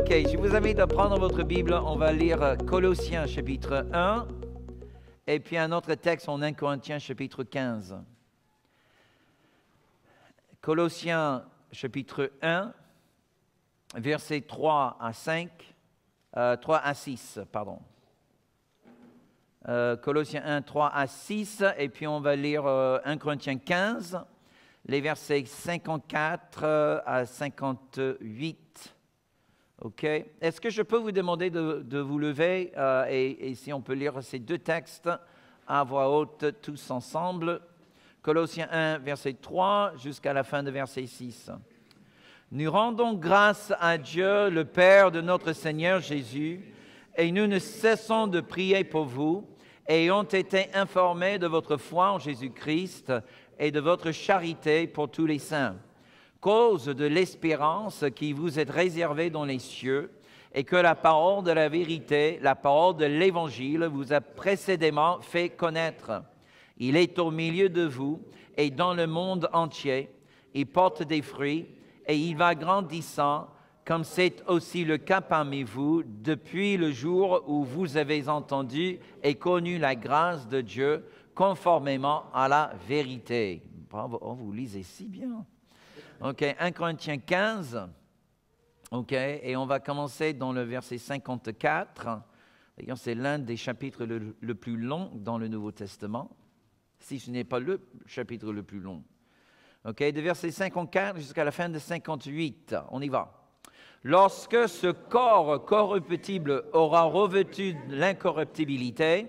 Ok, je vous invite à prendre votre Bible. On va lire euh, Colossiens chapitre 1 et puis un autre texte en 1 Corinthiens chapitre 15. Colossiens chapitre 1, versets 3 à 5, 3 euh, à 6, pardon. Euh, Colossiens 1, 3 à 6, et puis on va lire 1 Corinthiens 15, les versets 54 à 58. OK Est-ce que je peux vous demander de, vous lever euh, et, et, si on peut lire ces deux textes à voix haute tous ensemble Colossiens 1, verset 3 jusqu'à la fin de verset 6. Nous rendons grâce à Dieu, le Père de notre Seigneur Jésus, et nous ne cessons de prier pour vous, ayant été informés de votre foi en Jésus-Christ et de votre charité pour tous les saints cause de l'espérance qui vous est réservée dans les cieux, et que la parole de la vérité, la parole de l'Évangile vous a précédemment fait connaître. Il est au milieu de vous et dans le monde entier. Il porte des fruits et il va grandissant, comme c'est aussi le cas parmi vous depuis le jour où vous avez entendu et connu la grâce de Dieu conformément à la vérité. Bravo, oh, vous lisez si bien. Ok, 1 Corinthiens 15. Ok, et on va commencer dans le verset 54. D'ailleurs, c'est l'un des chapitres le, plus long dans le Nouveau Testament, si ce n'est pas le chapitre le plus long. Ok, de verset 54 jusqu'à la fin de 58. On y va. Lorsque ce corps corruptible aura revêtu l'incorruptibilité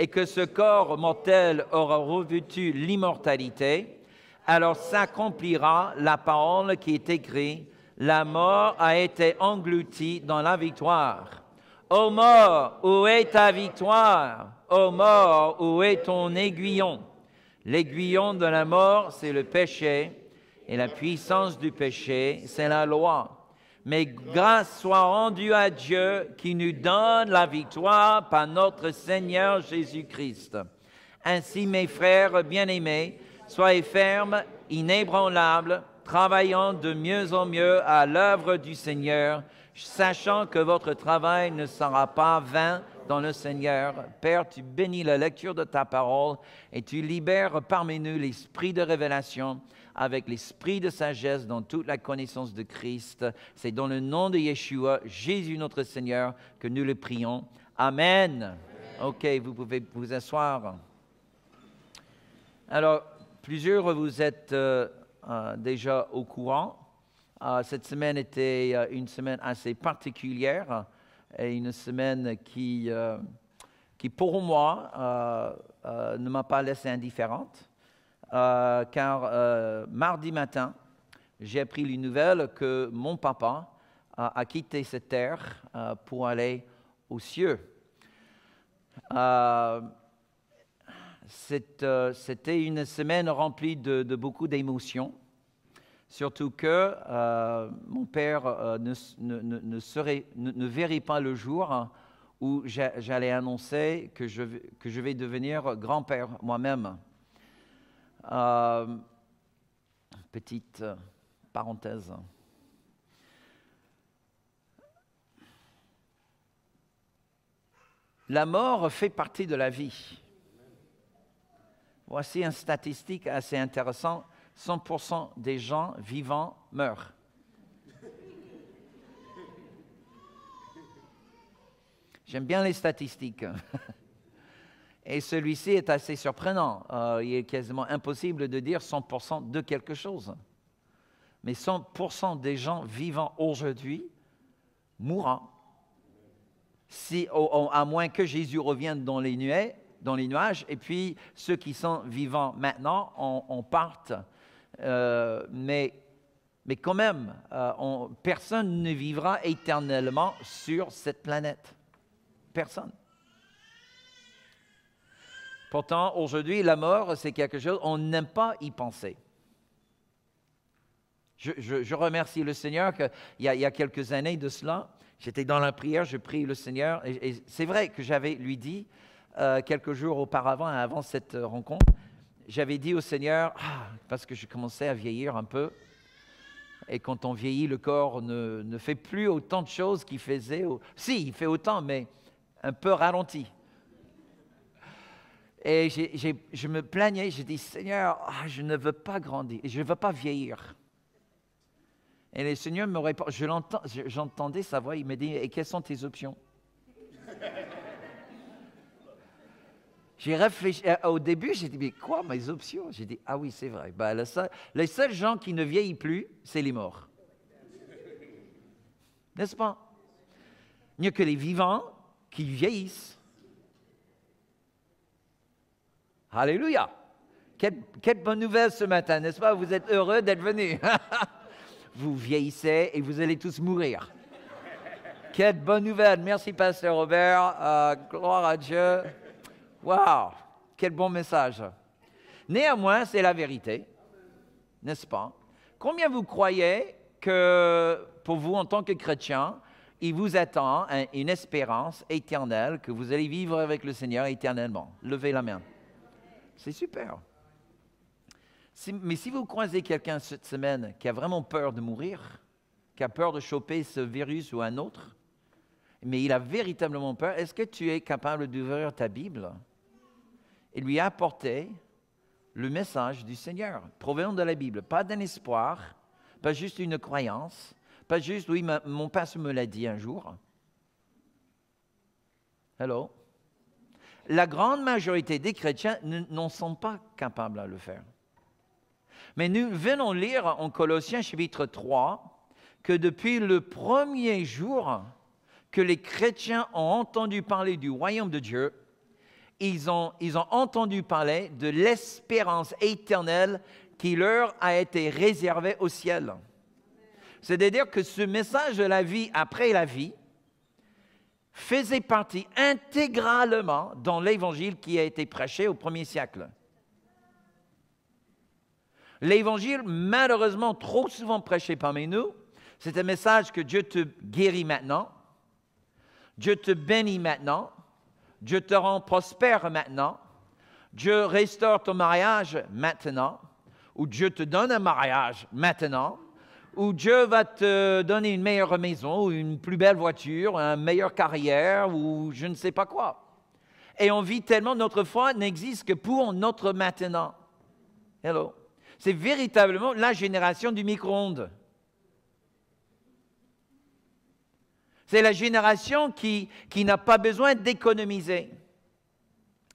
et que ce corps mortel aura revêtu l'immortalité, alors s'accomplira la parole qui est écrite, la mort a été engloutie dans la victoire. Ô mort, où est ta victoire Ô mort, où est ton aiguillon L'aiguillon de la mort, c'est le péché, et la puissance du péché, c'est la loi. Mais grâce soit rendue à Dieu qui nous donne la victoire par notre Seigneur Jésus-Christ. Ainsi, mes frères bien-aimés, Soyez fermes, inébranlables, travaillant de mieux en mieux à l'œuvre du Seigneur, sachant que votre travail ne sera pas vain dans le Seigneur. Père, tu bénis la lecture de ta parole et tu libères parmi nous l'esprit de révélation avec l'esprit de sagesse dans toute la connaissance de Christ. C'est dans le nom de Yeshua, Jésus notre Seigneur, que nous le prions. Amen. OK, vous pouvez vous asseoir. Alors, Plusieurs, vous êtes euh, euh, déjà au courant. Euh, cette semaine était une semaine assez particulière et une semaine qui, qui pour moi, ne m'a pas laissé indifférente. car mardi matin, j'ai appris les nouvelles que mon papa a quitté cette terre pour aller aux cieux. Euh, c'était une semaine remplie de, beaucoup d'émotions, surtout que euh, mon père euh, ne, ne, ne, verrait pas le jour hein, où j'allais annoncer que je, vais devenir grand-père moi-même. petite parenthèse. La mort fait partie de la vie. Voici une statistique assez intéressante. 100% des gens vivants meurent. J'aime bien les statistiques. Et celui-ci est assez surprenant. Euh, il est quasiment impossible de dire 100% de quelque chose. Mais 100% des gens vivants aujourd'hui mourront. Si, à moins que Jésus revienne dans les nuées dans les nuages, et puis ceux qui sont vivants maintenant, on, on euh, mais, mais quand même, euh, personne ne vivra éternellement sur cette planète. Personne. Pourtant, aujourd'hui, la mort, c'est quelque chose, on n'aime pas y penser. Je, je, je remercie le Seigneur qu'il y, y, a quelques années de cela, j'étais dans la prière, je prie le Seigneur, et c'est vrai que j'avais lui dit, euh, quelques jours auparavant, avant cette euh, rencontre, j'avais dit au Seigneur, ah, parce que je commençais à vieillir un peu, et quand on vieillit, le corps ne, fait plus autant de choses qu'il faisait. Si, il fait autant, mais un peu ralenti. Et je me plaignais, j'ai dit, Seigneur, ah, je ne veux pas grandir, je ne veux pas vieillir. Et le Seigneur me répond, j'entendais sa voix, il me dit, et quelles sont tes options J'ai réfléchi. Euh, au début, j'ai dit, mais quoi, mes options J'ai dit, ah oui, c'est vrai. Bah les seuls gens qui ne vieillissent plus, c'est les morts. N'est-ce pas Il n'y a que les vivants qui vieillissent. Alléluia. Quelle, bonne nouvelle ce matin, n'est-ce pas Vous êtes heureux d'être venus. vous vieillissez et vous allez tous mourir. Quelle bonne nouvelle. Merci, Pasteur Robert. Euh, gloire à Dieu. Waouh, quel bon message. Néanmoins, c'est la vérité, n'est-ce pas Combien vous croyez que pour vous, en tant que chrétien, il vous attend une espérance éternelle que vous allez vivre avec le Seigneur éternellement Levez la main. C'est super. mais si vous croisez quelqu'un cette semaine qui a vraiment peur de mourir, qui a peur de choper ce virus ou un autre, mais il a véritablement peur, est-ce que tu es capable d'ouvrir ta Bible et lui apporter le message du Seigneur, provenant de la Bible, pas d'un espoir, pas juste une croyance, pas juste, oui, mon pasteur me l'a dit un jour. Hello? La grande majorité des chrétiens n'en sont pas capables à le faire. Mais nous venons lire en Colossiens chapitre 3 que depuis le premier jour que les chrétiens ont entendu parler du royaume de Dieu, ils ont, ils ont entendu parler de l'espérance éternelle qui leur a été réservée au ciel. C'est-à-dire que ce message de la vie après la vie faisait partie intégralement dans l'évangile qui a été prêché au premier siècle. L'évangile, malheureusement, trop souvent prêché parmi nous, c'est un message que Dieu te guérit maintenant, Dieu te bénit maintenant, Dieu te rend prospère maintenant. Dieu restaure ton mariage maintenant. Ou Dieu te donne un mariage maintenant. Ou Dieu va te donner une meilleure maison, ou une plus belle voiture, une meilleure carrière, ou je ne sais pas quoi. Et on vit tellement, notre foi n'existe que pour notre maintenant. Hello. C'est véritablement la génération du micro-ondes. C'est la génération qui, n'a pas besoin d'économiser.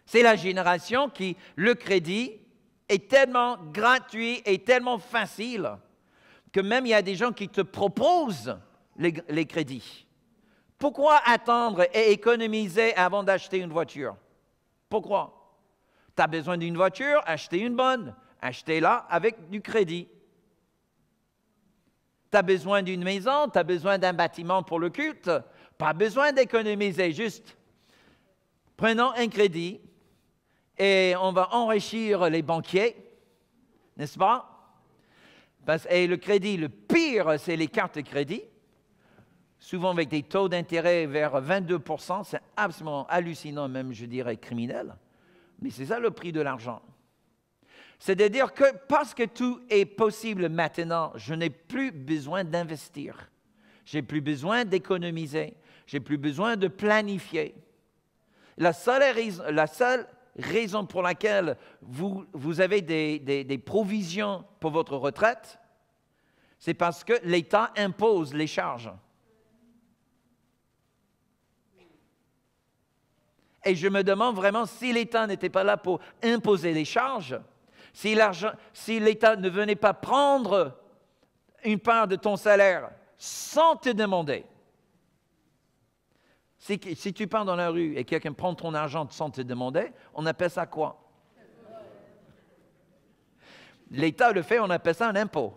C'est la génération qui, le crédit est tellement gratuit et tellement facile que même il y a des gens qui te proposent les, crédits. Pourquoi attendre et économiser avant d'acheter une voiture? Pourquoi? Tu as besoin d'une voiture, acheter une bonne, achetez-la avec du crédit. Tu as besoin d'une maison, tu as besoin d'un bâtiment pour le culte. Pas besoin d'économiser, juste prenons un crédit et on va enrichir les banquiers, n'est-ce pas Et le crédit, le pire, c'est les cartes de crédit, souvent avec des taux d'intérêt vers 22%, c'est absolument hallucinant, même je dirais criminel, mais c'est ça le prix de l'argent. C'est-à-dire que parce que tout est possible maintenant, je n'ai plus besoin d'investir. J'ai plus besoin d'économiser. J'ai plus besoin de planifier. La seule raison, pour laquelle vous, avez des provisions pour votre retraite, c'est parce que l'État impose les charges. Et je me demande vraiment si l'État n'était pas là pour imposer les charges, si l'État ne venait pas prendre une part de ton salaire sans te demander, si, si tu pars dans la rue et quelqu'un prend ton argent sans te demander, on appelle ça quoi L'État le fait, on appelle ça un impôt.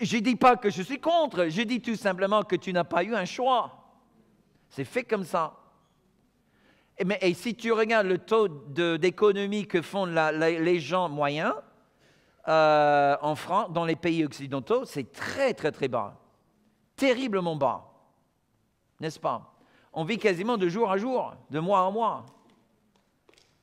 Je ne dis pas que je suis contre, je dis tout simplement que tu n'as pas eu un choix. C'est fait comme ça. Eh, mais, et si tu regardes le taux d'économie que font les gens moyens euh, en France, dans les pays occidentaux, c'est très, très, très bas. Terriblement bas. N'est-ce pas On vit quasiment de jour à jour, de mois en mois.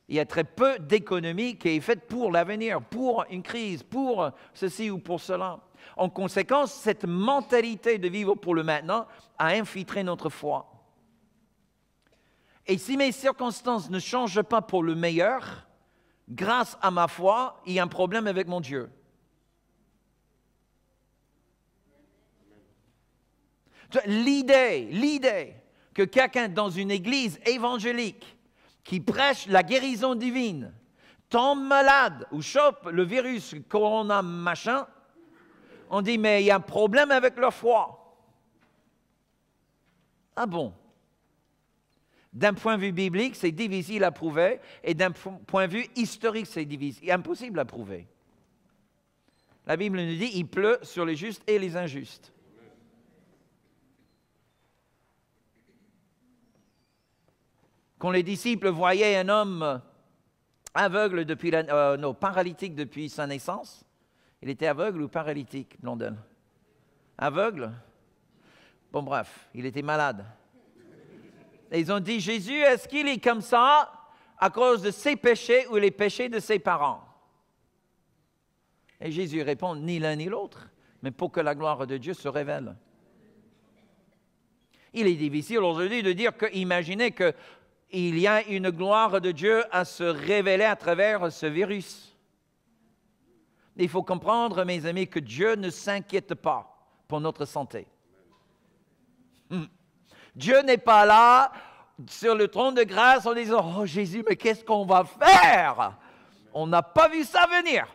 Il y a très peu d'économie qui est faite pour l'avenir, pour une crise, pour ceci ou pour cela. En conséquence, cette mentalité de vivre pour le maintenant a infiltré notre foi. Et si mes circonstances ne changent pas pour le meilleur, grâce à ma foi, il y a un problème avec mon Dieu. L'idée, l'idée que quelqu'un dans une église évangélique qui prêche la guérison divine tombe malade ou chope le virus corona machin, on dit mais il y a un problème avec leur foi. Ah bon d'un point de vue biblique, c'est difficile à prouver, et d'un point de vue historique, c'est impossible à prouver. La Bible nous dit, il pleut sur les justes et les injustes. Quand les disciples voyaient un homme aveugle depuis la, euh, paralytique depuis sa naissance, il était aveugle ou paralytique, Blondel Aveugle Bon, bref, il était malade ils ont dit, Jésus, est-ce qu'il est comme ça à cause de ses péchés ou les péchés de ses parents? Et Jésus répond, ni l'un ni l'autre, mais pour que la gloire de Dieu se révèle. Il est difficile aujourd'hui de dire que, imaginez que y a une gloire de Dieu à se révéler à travers ce virus. Il faut comprendre, mes amis, que Dieu ne s'inquiète pas pour notre santé. Dieu n'est pas là sur le trône de grâce en disant, oh Jésus, mais qu'est-ce qu'on va faire On n'a pas vu ça venir.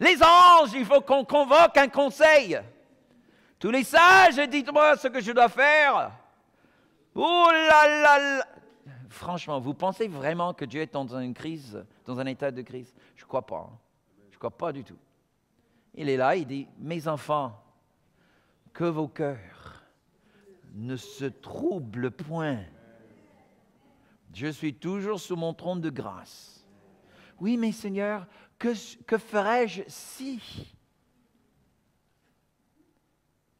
Les anges, il faut qu'on convoque un conseil. Tous les sages, dites-moi ce que je dois faire. Oh là là Franchement, vous pensez vraiment que Dieu est dans une crise, dans un état de crise Je ne crois pas. Hein. Je ne crois pas du tout. Il est là, il dit, mes enfants, que vos cœurs ne se trouble point. Je suis toujours sous mon trône de grâce. Oui, mais Seigneur, que, que ferais-je si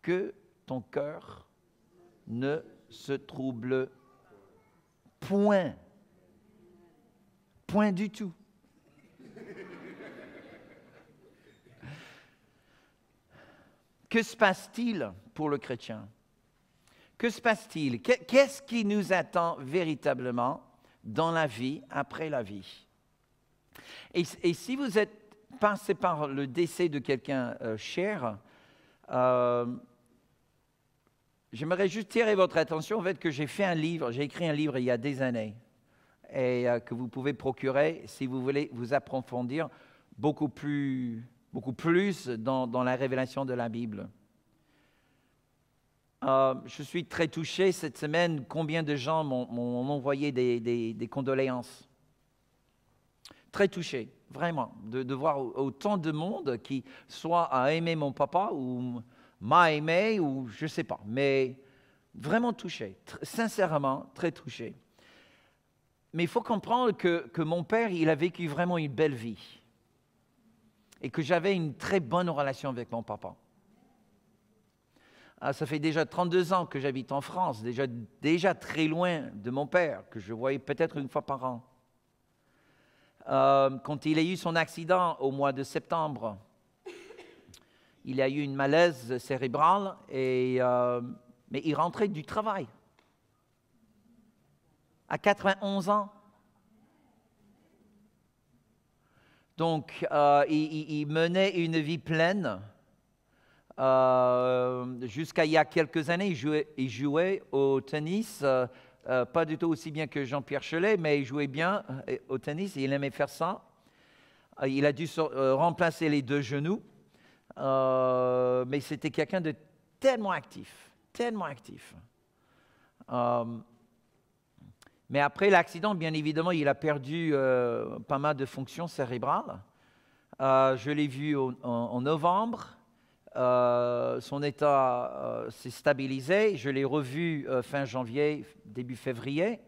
que ton cœur ne se trouble point Point du tout. Que se passe-t-il pour le chrétien que se passe-t-il Qu'est-ce qui nous attend véritablement dans la vie, après la vie et, si vous êtes passé par le décès de quelqu'un euh, cher, euh, j'aimerais juste tirer votre attention au fait que j'ai fait un livre, j'ai écrit un livre il y a des années, et euh, que vous pouvez procurer si vous voulez vous approfondir beaucoup plus, beaucoup plus dans la révélation de la Bible. Euh, je suis très touché cette semaine. Combien de gens m'ont envoyé des, condoléances Très touché, vraiment, de, voir autant de monde qui soit a aimé mon papa ou m'a aimé ou je ne sais pas, mais vraiment touché, sincèrement très touché. Mais il faut comprendre que mon père, il a vécu vraiment une belle vie et que j'avais une très bonne relation avec mon papa. Ah, ça fait déjà 32 ans que j'habite en France, déjà, déjà très loin de mon père, que je voyais peut-être une fois par an. Euh, quand il a eu son accident au mois de septembre, il a eu une malaise cérébrale, et, euh, mais il rentrait du travail. À 91 ans. Donc, euh, il menait une vie pleine euh, jusqu'à il y a quelques années, il jouait, au tennis, euh, euh, pas du tout aussi bien que Jean-Pierre Chelet, mais il jouait bien au tennis et il aimait faire ça. il a dû remplacer les deux genoux, mais c'était quelqu'un de tellement actif, tellement actif. mais après l'accident, bien évidemment, il a perdu pas mal de fonctions cérébrales. je l'ai vu en novembre. Euh, son état euh, s'est stabilisé. Je l'ai revu euh, fin janvier, début février.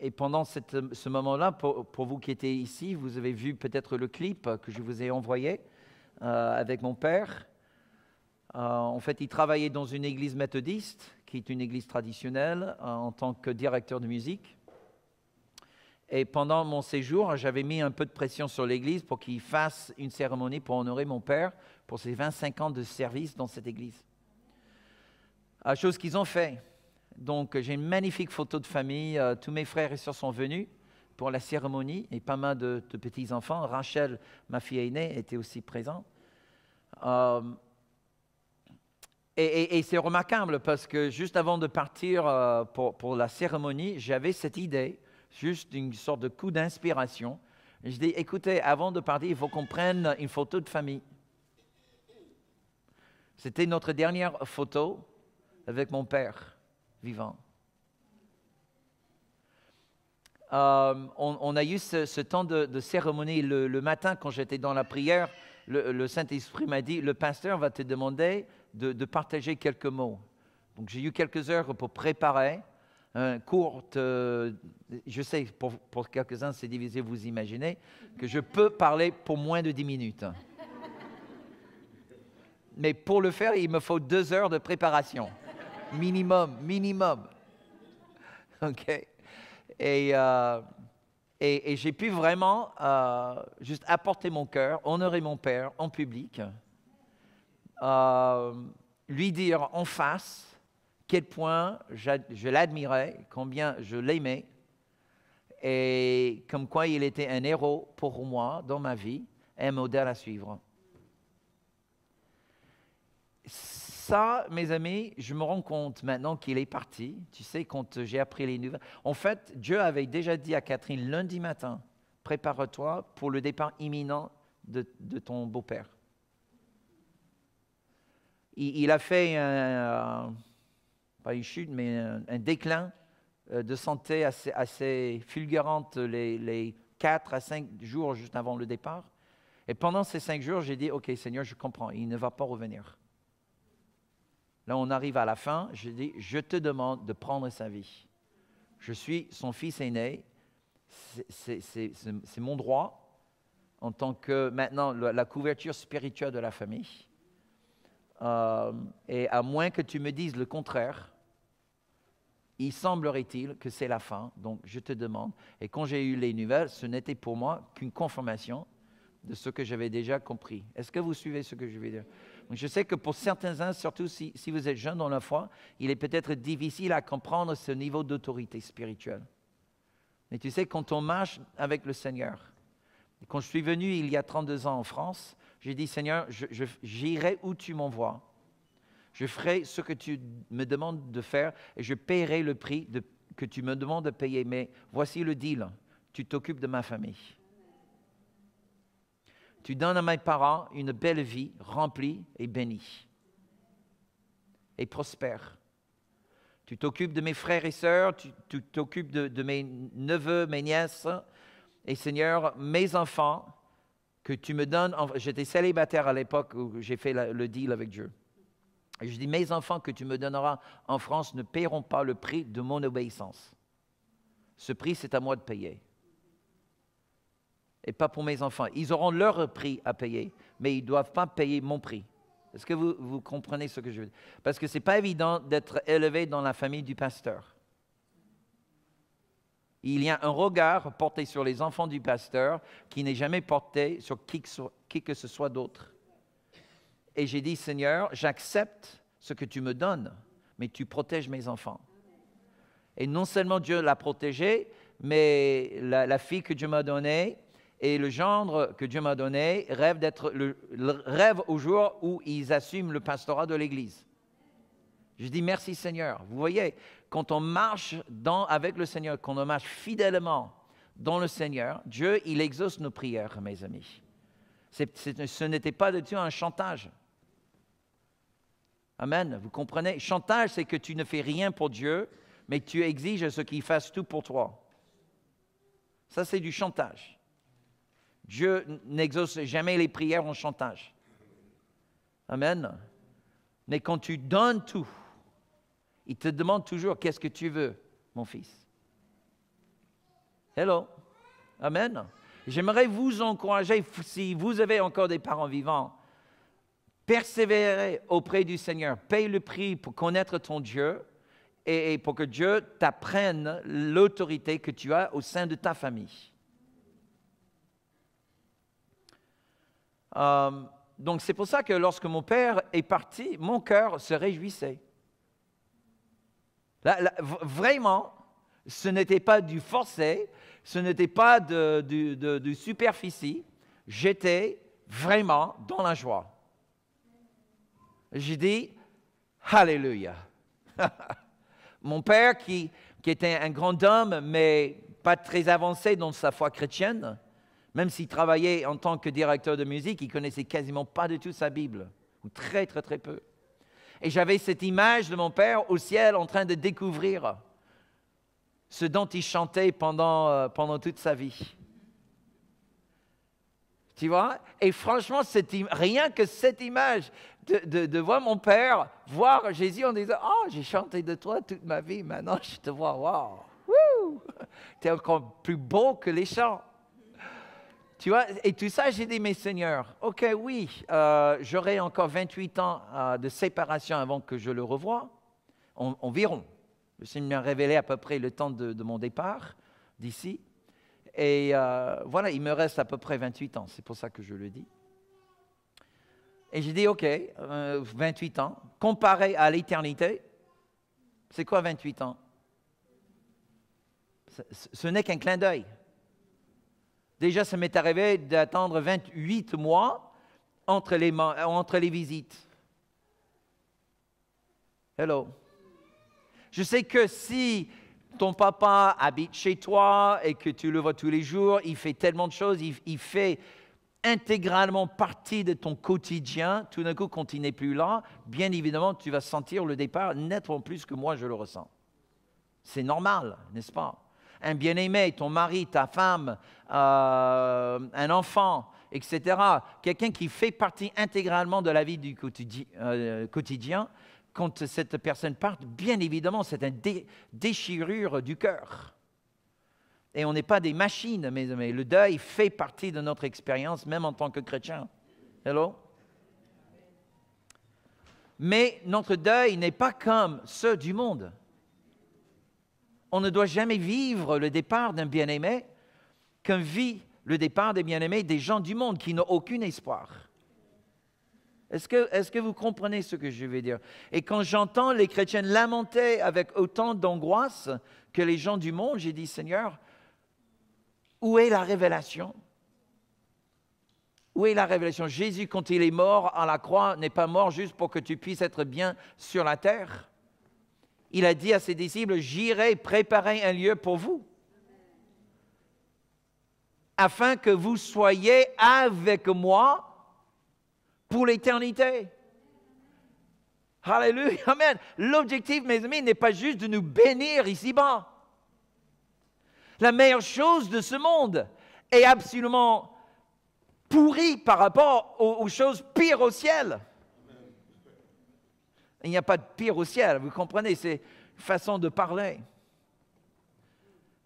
et pendant ce moment-là, pour, pour, vous qui étiez ici, vous avez vu peut-être le clip que je vous ai envoyé avec mon père. en fait, il travaillait dans une église méthodiste, qui est une église traditionnelle, en tant que directeur de musique. Et pendant mon séjour, j'avais mis un peu de pression sur l'Église pour qu'il fasse une cérémonie pour honorer mon père pour ses 25 ans de service dans cette Église. Ah, chose qu'ils ont fait. Donc j'ai une magnifique photo de famille. Euh, tous mes frères et sœurs sont venus pour la cérémonie et pas mal de, petits-enfants. Rachel, ma fille aînée, était aussi présente. Euh, et, c'est remarquable parce que juste avant de partir euh, pour la cérémonie, j'avais cette idée juste une sorte de coup d'inspiration. Je dis, écoutez, avant de partir, il faut qu'on prenne une photo de famille. C'était notre dernière photo avec mon père vivant. Euh, on, a eu ce, temps de, cérémonie le, matin quand j'étais dans la prière. Le, Saint-Esprit m'a dit, le pasteur va te demander de, de partager quelques mots. Donc j'ai eu quelques heures pour préparer. Hein, courte. Euh, je sais, pour, pour quelques-uns, c'est divisé, vous imaginez, que je peux parler pour moins de 10 minutes. Mais pour le faire, il me faut deux heures de préparation. Minimum, minimum. OK Et, euh, et, et j'ai pu vraiment euh, juste apporter mon cœur, honorer mon Père en public, lui dire en face quel point je l'admirais, combien je l'aimais, et comme quoi il était un héros pour moi dans ma vie, un modèle à suivre. Ça, mes amis, je me rends compte maintenant qu'il est parti. Tu sais, quand j'ai appris les nouvelles. En fait, Dieu avait déjà dit à Catherine lundi matin prépare-toi pour le départ imminent de, ton beau-père. Il, a fait un. Euh, pas une chute, mais un, déclin euh, de santé assez, fulgurante les, quatre 4 à 5 jours juste avant le départ. Et pendant ces cinq jours, j'ai dit, OK Seigneur, je comprends, il ne va pas revenir. Là, on arrive à la fin, j'ai dit, je te demande de prendre sa vie. Je suis son fils aîné, c'est mon droit en tant que maintenant la couverture spirituelle de la famille. Euh, et à moins que tu me dises le contraire, il semblerait-il que c'est la fin, donc je te demande. Et quand j'ai eu les nouvelles, ce n'était pour moi qu'une confirmation de ce que j'avais déjà compris. Est-ce que vous suivez ce que je veux dire Je sais que pour certains, surtout si, si vous êtes jeune dans la foi, il est peut-être difficile à comprendre ce niveau d'autorité spirituelle. Mais tu sais, quand on marche avec le Seigneur, quand je suis venu il y a 32 ans en France, j'ai dit, Seigneur, j'irai où tu m'envoies je ferai ce que tu me demandes de faire et je paierai le prix que tu me demandes de payer. Mais voici le deal. Tu t'occupes de ma famille. Tu donnes à mes parents une belle vie remplie et bénie et prospère. Tu t'occupes de mes frères et sœurs, tu t'occupes de, mes neveux, mes nièces. Et Seigneur, mes enfants, que tu me donnes. J'étais célibataire à l'époque où j'ai fait le deal avec Dieu je dis, mes enfants que tu me donneras en France ne paieront pas le prix de mon obéissance. Ce prix, c'est à moi de payer. Et pas pour mes enfants. Ils auront leur prix à payer, mais ils ne doivent pas payer mon prix. Est-ce que vous, comprenez ce que je veux dire Parce que ce n'est pas évident d'être élevé dans la famille du pasteur. Il y a un regard porté sur les enfants du pasteur qui n'est jamais porté sur qui que ce soit d'autre et j'ai dit, Seigneur, j'accepte ce que tu me donnes, mais tu protèges mes enfants. Et non seulement Dieu l'a protégé, mais la, fille que Dieu m'a donnée et le gendre que Dieu m'a donné rêvent, d'être le, rêve au jour où ils assument le pastorat de l'Église. Je dis merci Seigneur. Vous voyez, quand on marche dans, avec le Seigneur, quand on marche fidèlement dans le Seigneur, Dieu, il exauce nos prières, mes amis. ce n'était pas de Dieu un chantage. Amen. Vous comprenez? Chantage, c'est que tu ne fais rien pour Dieu, mais tu exiges à ce qu'il fasse tout pour toi. Ça, c'est du chantage. Dieu n'exauce jamais les prières en chantage. Amen. Mais quand tu donnes tout, il te demande toujours qu'est-ce que tu veux, mon fils. Hello. Amen. J'aimerais vous encourager, si vous avez encore des parents vivants, Persévérer auprès du Seigneur. Paye le prix pour connaître ton Dieu et pour que Dieu t'apprenne l'autorité que tu as au sein de ta famille. Euh, donc c'est pour ça que lorsque mon père est parti, mon cœur se réjouissait. vraiment, ce n'était pas du forcé, ce n'était pas de superficie, j'étais vraiment dans la joie j'ai dit Alléluia. Mon père, qui, qui était un grand homme, mais pas très avancé dans sa foi chrétienne, même s'il travaillait en tant que directeur de musique, il connaissait quasiment pas du tout sa Bible, ou très, très, très peu. Et j'avais cette image de mon père au ciel en train de découvrir ce dont il chantait pendant, euh, pendant toute sa vie. Tu vois Et franchement, rien que cette image, de, voir mon père voir Jésus en disant Oh, j'ai chanté de toi toute ma vie, maintenant je te vois, waouh, tu es encore plus beau que les chants. Tu vois, et tout ça, j'ai dit, mes Seigneur, ok, oui, euh, j'aurai encore 28 ans euh, de séparation avant que je le revoie, environ. Le Seigneur m'a révélé à peu près le temps de, mon départ d'ici. Et euh, voilà, il me reste à peu près 28 ans, c'est pour ça que je le dis. Et j'ai dit, OK, 28 euh, ans, comparé à l'éternité, c'est quoi 28 ans Ce n'est qu'un clin d'œil. Déjà, ça m'est arrivé d'attendre 28 mois entre les, entre les visites. Hello. Je sais que si ton papa habite chez toi et que tu le vois tous les jours, il fait tellement de choses, il fait intégralement partie de ton quotidien, tout d'un coup, quand il n'est plus là, bien évidemment, tu vas sentir le départ en plus que moi je le ressens. C'est normal, n'est-ce pas Un bien-aimé, ton mari, ta femme, euh, un enfant, etc. Quelqu'un qui fait partie intégralement de la vie du euh, quotidien, quand cette personne part, bien évidemment, c'est une déchirure du cœur. Et on n'est pas des machines, mes amis. Le deuil fait partie de notre expérience, même en tant que chrétien. Hello? Mais notre deuil n'est pas comme ceux du monde. On ne doit jamais vivre le départ d'un bien-aimé comme vit le départ des bien-aimés des gens du monde qui n'ont aucun espoir. Est-ce que, est que, vous comprenez ce que je veux dire Et quand j'entends les chrétiens lamenter avec autant d'angoisse que les gens du monde, j'ai dit, Seigneur, où est la révélation Où est la révélation Jésus, quand il est mort à la croix, n'est pas mort juste pour que tu puisses être bien sur la terre. Il a dit à ses disciples, j'irai préparer un lieu pour vous afin que vous soyez avec moi pour l'éternité. Alléluia, Amen. L'objectif, mes amis, n'est pas juste de nous bénir ici-bas. La meilleure chose de ce monde est absolument pourrie par rapport aux, choses pires au ciel. Il n'y a pas de pire au ciel, vous comprenez, c'est une façon de parler.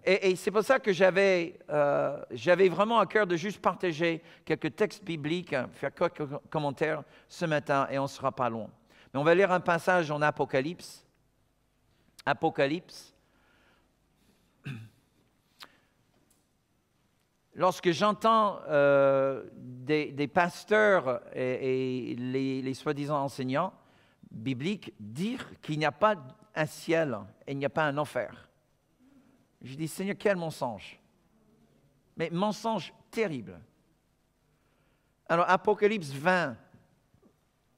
Et, c'est pour ça que j'avais, euh, j'avais vraiment à cœur de juste partager quelques textes bibliques, hein, faire quelques commentaires ce matin, et on ne sera pas loin. Mais on va lire un passage en Apocalypse. Apocalypse, lorsque j'entends euh, des, pasteurs et, les, les soi-disant enseignants bibliques dire qu'il n'y a pas un ciel et il n'y a pas un enfer, je dis Seigneur, quel mensonge Mais mensonge terrible. Alors Apocalypse 20,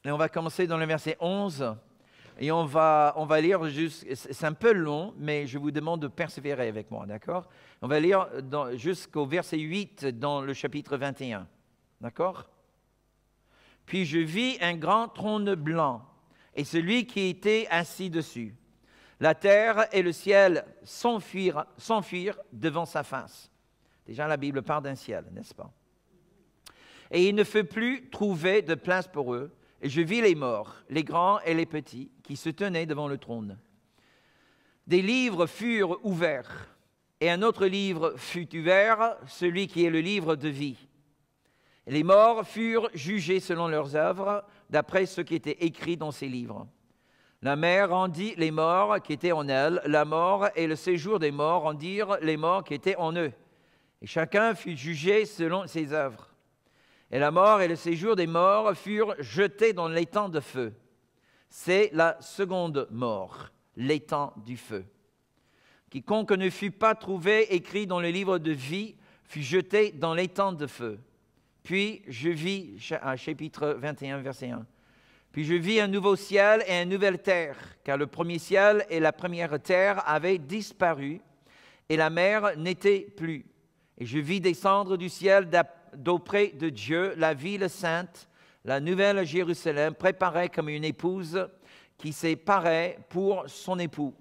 et on va commencer dans le verset 11. Et on va, on va lire juste, c'est un peu long, mais je vous demande de persévérer avec moi, d'accord On va lire jusqu'au verset 8 dans le chapitre 21, d'accord Puis je vis un grand trône blanc et celui qui était assis dessus. La terre et le ciel s'enfuirent devant sa face. Déjà, la Bible parle d'un ciel, n'est-ce pas Et il ne fut plus trouver de place pour eux et je vis les morts, les grands et les petits, qui se tenaient devant le trône. Des livres furent ouverts, et un autre livre fut ouvert, celui qui est le livre de vie. les morts furent jugés selon leurs œuvres, d'après ce qui était écrit dans ces livres. La mère rendit les morts qui étaient en elle, la mort et le séjour des morts rendirent les morts qui étaient en eux. Et chacun fut jugé selon ses œuvres et la mort et le séjour des morts furent jetés dans l'étang de feu. C'est la seconde mort, l'étang du feu. Quiconque ne fut pas trouvé écrit dans le livre de vie fut jeté dans l'étang de feu. Puis je vis, chapitre 21, verset 1. Puis je vis un nouveau ciel et une nouvelle terre, car le premier ciel et la première terre avaient disparu, et la mer n'était plus. Et je vis descendre du ciel d'auprès de Dieu, la ville sainte, la nouvelle Jérusalem, préparée comme une épouse qui s'est parée pour son époux.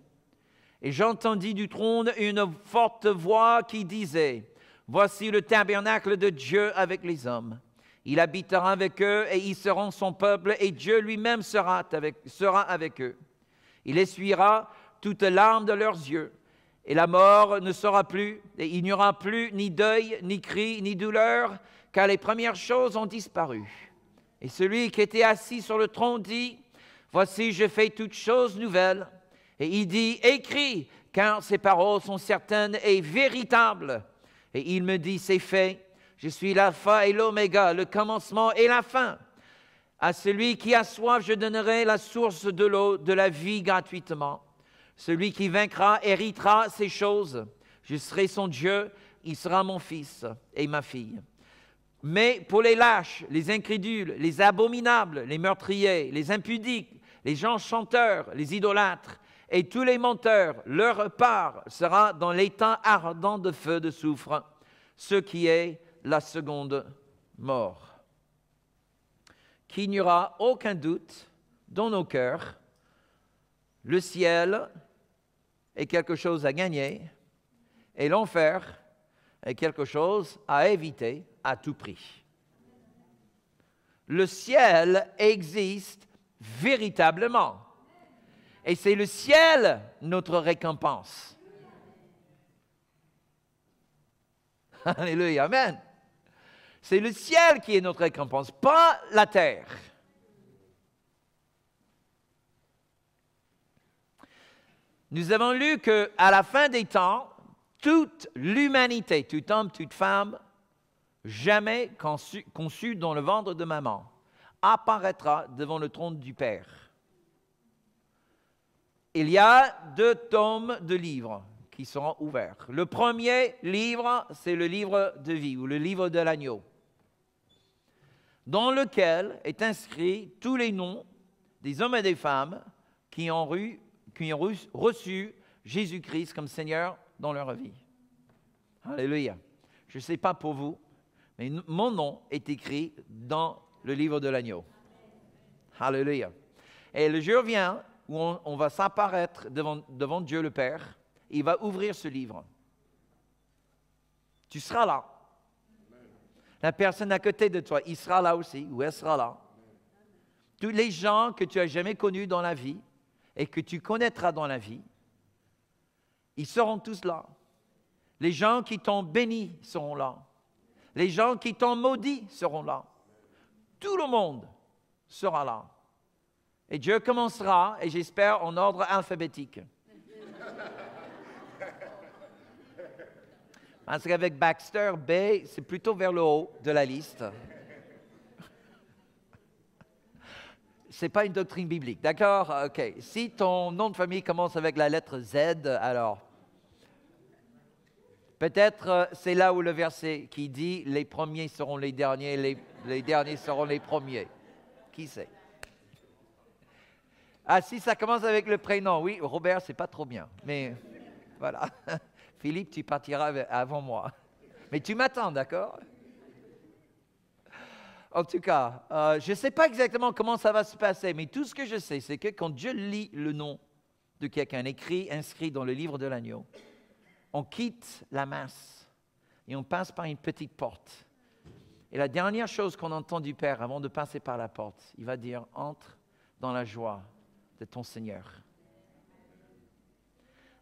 Et j'entendis du trône une forte voix qui disait, Voici le tabernacle de Dieu avec les hommes. Il habitera avec eux et ils seront son peuple et Dieu lui-même sera avec, sera avec eux. Il essuiera toute larme de leurs yeux et la mort ne sera plus, et il n'y aura plus ni deuil, ni cri, ni douleur, car les premières choses ont disparu. Et celui qui était assis sur le trône dit, Voici, je fais toutes choses nouvelles. Et il dit, Écris, car ces paroles sont certaines et véritables. Et il me dit, C'est fait, je suis l'alpha et l'oméga, le commencement et la fin. À celui qui a soif, je donnerai la source de l'eau de la vie gratuitement. Celui qui vaincra héritera ces choses. Je serai son Dieu, il sera mon fils et ma fille. Mais pour les lâches, les incrédules, les abominables, les meurtriers, les impudiques, les gens chanteurs, les idolâtres et tous les menteurs, leur part sera dans l'état ardent de feu de soufre, ce qui est la seconde mort. Qu'il n'y aura aucun doute dans nos cœurs, le ciel est quelque chose à gagner et l'enfer est quelque chose à éviter à tout prix. Le ciel existe véritablement. Et c'est le ciel notre récompense. Alléluia, Amen. C'est le ciel qui est notre récompense, pas la terre. Nous avons lu que à la fin des temps, toute l'humanité, tout homme, toute femme, jamais conçue dans le ventre de maman, apparaîtra devant le trône du Père. Il y a deux tomes de livres qui seront ouverts. Le premier livre, c'est le livre de vie ou le livre de l'agneau, dans lequel est inscrit tous les noms des hommes et des femmes qui ont eu qui ont reçu Jésus-Christ comme Seigneur dans leur vie. Alléluia. Je ne sais pas pour vous, mais mon nom est écrit dans le livre de l'agneau. Alléluia. Et le jour vient où on, va s'apparaître devant, devant Dieu le Père. il va ouvrir ce livre. Tu seras là. La personne à côté de toi, il sera là aussi, ou elle sera là. Tous les gens que tu as jamais connus dans la vie, et que tu connaîtras dans la vie, ils seront tous là. Les gens qui t'ont béni seront là. Les gens qui t'ont maudit seront là. Tout le monde sera là. Et Dieu commencera, et j'espère en ordre alphabétique. Parce qu'avec Baxter, B, c'est plutôt vers le haut de la liste. n'est pas une doctrine biblique, d'accord Ok. Si ton nom de famille commence avec la lettre Z, alors peut-être euh, c'est là où le verset qui dit les premiers seront les derniers, les, les derniers seront les premiers. Qui sait Ah, si ça commence avec le prénom, oui, Robert, c'est pas trop bien, mais voilà. Philippe, tu partiras avant moi. Mais tu m'attends, d'accord en tout cas, euh, je ne sais pas exactement comment ça va se passer, mais tout ce que je sais, c'est que quand Dieu lit le nom de quelqu'un écrit, inscrit dans le livre de l'agneau, on quitte la masse et on passe par une petite porte. Et la dernière chose qu'on entend du Père avant de passer par la porte, il va dire, entre dans la joie de ton Seigneur.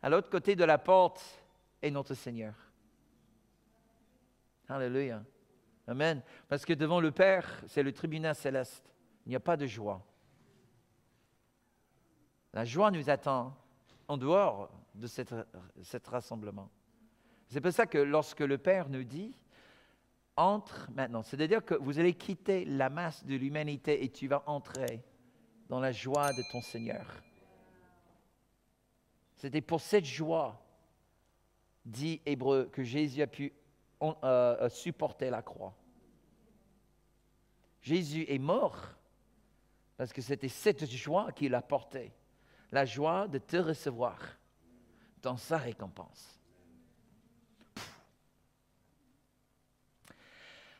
À l'autre côté de la porte est notre Seigneur. Alléluia. Amen. Parce que devant le Père, c'est le tribunal céleste. Il n'y a pas de joie. La joie nous attend en dehors de cet rassemblement. C'est pour ça que lorsque le Père nous dit, entre maintenant, c'est-à-dire que vous allez quitter la masse de l'humanité et tu vas entrer dans la joie de ton Seigneur. C'était pour cette joie, dit Hébreu, que Jésus a pu on, euh, euh, supporté la croix. Jésus est mort parce que c'était cette joie qu'il a la joie de te recevoir dans sa récompense.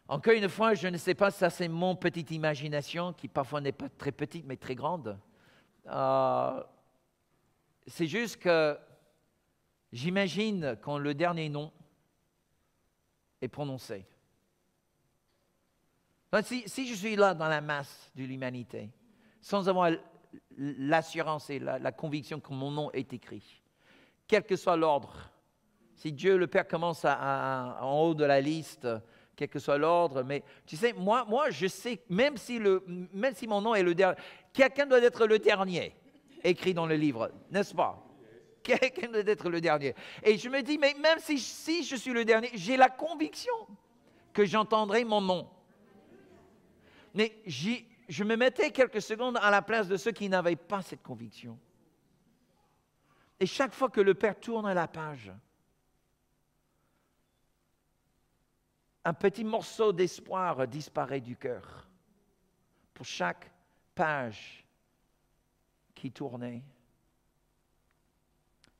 Encore une fois, je ne sais pas, ça c'est mon petite imagination qui parfois n'est pas très petite mais très grande. Euh, c'est juste que j'imagine quand le dernier nom est prononcée. si, je suis là dans la masse de l'humanité, sans avoir l'assurance et la, conviction que mon nom est écrit, quel que soit l'ordre, si Dieu le Père commence en haut de la liste, quel que soit l'ordre, mais tu sais, moi, moi je sais, même si, le, même si mon nom est le dernier, quelqu'un doit être le dernier écrit dans le livre, n'est-ce pas quelqu'un doit être le dernier. Et je me dis, mais même si, si je suis le dernier, j'ai la conviction que j'entendrai mon nom. Mais je me mettais quelques secondes à la place de ceux qui n'avaient pas cette conviction. Et chaque fois que le Père tourne la page, un petit morceau d'espoir disparaît du cœur pour chaque page qui tournait.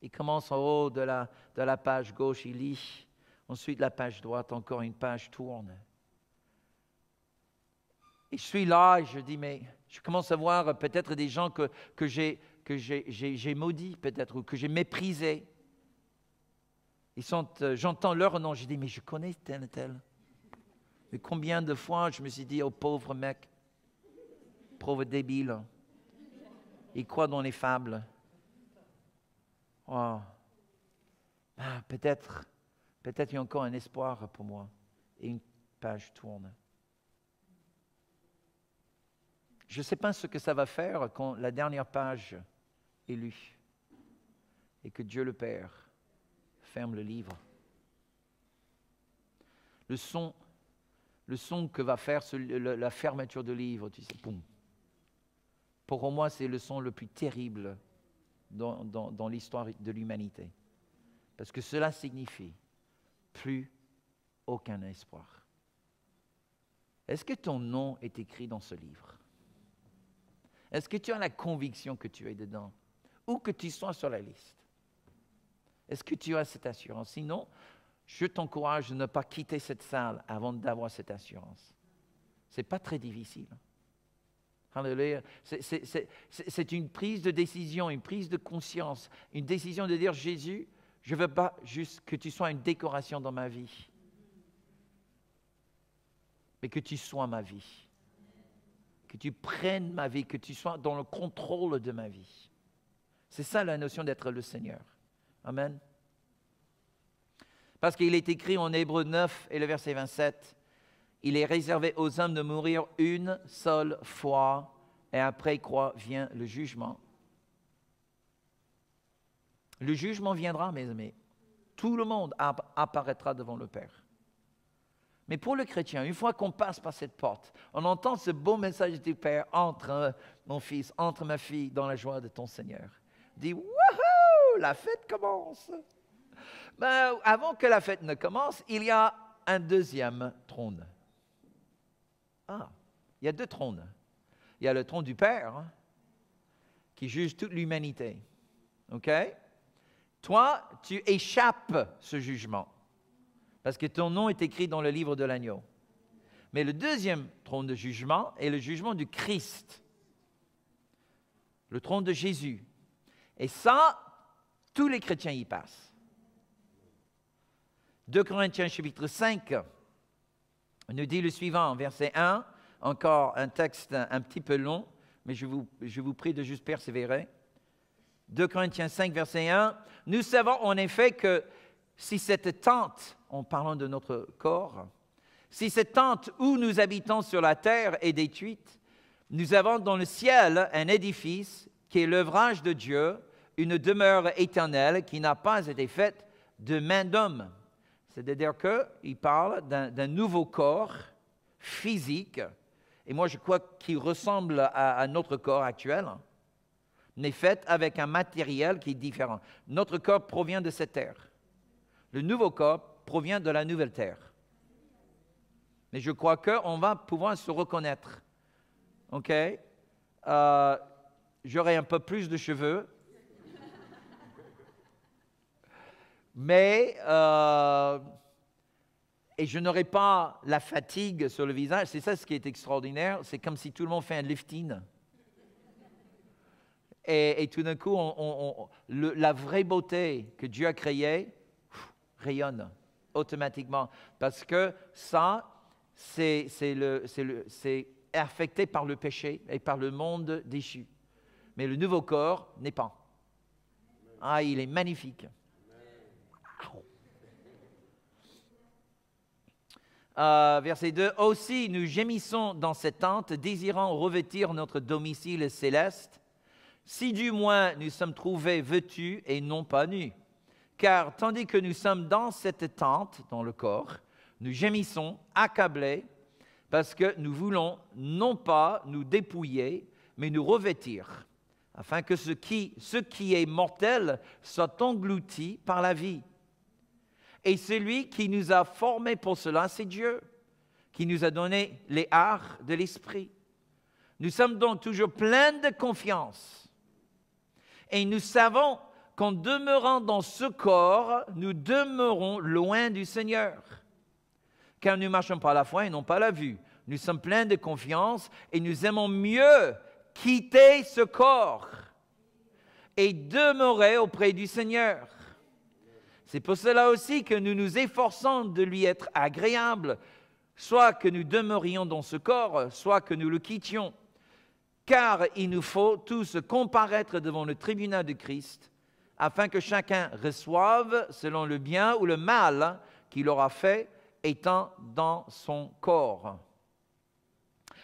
Il commence en haut de la, de la page gauche, il lit. Ensuite, la page droite, encore une page tourne. Et je suis là et je dis, mais je commence à voir peut-être des gens que, que j'ai, que j'ai, maudits, peut-être, ou que j'ai méprisés. Ils sont, euh, j'entends leur nom, je dis, mais je connais tel et tel. Mais combien de fois je me suis dit, oh pauvre mec, pauvre débile, il croit dans les fables oh, ah, peut-être, peut-être il y a encore un espoir pour moi. Et une page tourne. Je ne sais pas ce que ça va faire quand la dernière page est lue et que Dieu le Père ferme le livre. Le son, le son que va faire la fermeture du livre, tu sais, Pour moi, c'est le son le plus terrible dans, l'histoire de l'humanité. Parce que cela signifie plus aucun espoir. Est-ce que ton nom est écrit dans ce livre Est-ce que tu as la conviction que tu es dedans Ou que tu sois sur la liste Est-ce que tu as cette assurance Sinon, je t'encourage à ne pas quitter cette salle avant d'avoir cette assurance. Ce n'est pas très difficile. C'est une prise de décision, une prise de conscience, une décision de dire Jésus, je ne veux pas juste que tu sois une décoration dans ma vie, mais que tu sois ma vie. Que tu prennes ma vie, que tu sois dans le contrôle de ma vie. C'est ça la notion d'être le Seigneur. Amen. Parce qu'il est écrit en Hébreu 9 et le verset 27, il est réservé aux hommes de mourir une seule fois, et après quoi vient le jugement. Le jugement viendra, mes amis. Tout le monde apparaîtra devant le Père. Mais pour le chrétien, une fois qu'on passe par cette porte, on entend ce beau message du Père, entre mon fils, entre ma fille, dans la joie de ton Seigneur. Dis, dit, wouhou, la fête commence. Mais ben, avant que la fête ne commence, il y a un deuxième trône. Ah, il y a deux trônes. Il y a le trône du Père hein, qui juge toute l'humanité. OK? Toi, tu échappes ce jugement parce que ton nom est écrit dans le livre de l'agneau. Mais le deuxième trône de jugement est le jugement du Christ, le trône de Jésus. Et ça, tous les chrétiens y passent. 2 Corinthiens chapitre 5, on nous dit le suivant, verset 1, encore un texte un petit peu long, mais je vous, je vous prie de juste persévérer. 2 Corinthiens 5, verset 1, nous savons en effet que si cette tente, en parlant de notre corps, si cette tente où nous habitons sur la terre est détruite, nous avons dans le ciel un édifice qui est l'ouvrage de Dieu, une demeure éternelle qui n'a pas été faite de main d'homme. C'est-à-dire qu'il parle d'un nouveau corps physique, et moi je crois qu'il ressemble à, notre corps actuel, mais fait avec un matériel qui est différent. Notre corps provient de cette terre. Le nouveau corps provient de la nouvelle terre. Mais je crois qu'on va pouvoir se reconnaître. OK euh, J'aurai un peu plus de cheveux, mais euh, et je n'aurai pas la fatigue sur le visage. C'est ça ce qui est extraordinaire. C'est comme si tout le monde fait un lifting. Et, et tout d'un coup, on, la vraie beauté que Dieu a créée rayonne automatiquement. Parce que ça, c'est affecté par le péché et par le monde déchu. Mais le nouveau corps n'est pas. Ah, il est magnifique. Euh, verset 2, Aussi nous gémissons dans cette tente, désirant revêtir notre domicile céleste, si du moins nous sommes trouvés vêtus et non pas nus. Car tandis que nous sommes dans cette tente, dans le corps, nous gémissons, accablés, parce que nous voulons non pas nous dépouiller, mais nous revêtir, afin que ce qui, ce qui est mortel soit englouti par la vie. Et celui qui nous a formés pour cela, c'est Dieu, qui nous a donné les arts de l'esprit. Nous sommes donc toujours pleins de confiance. Et nous savons qu'en demeurant dans ce corps, nous demeurons loin du Seigneur. Car nous marchons par la foi et non pas la vue. Nous sommes pleins de confiance et nous aimons mieux quitter ce corps et demeurer auprès du Seigneur. C'est pour cela aussi que nous nous efforçons de lui être agréable, soit que nous demeurions dans ce corps, soit que nous le quittions. Car il nous faut tous comparaître devant le tribunal de Christ, afin que chacun reçoive selon le bien ou le mal qu'il aura fait étant dans son corps.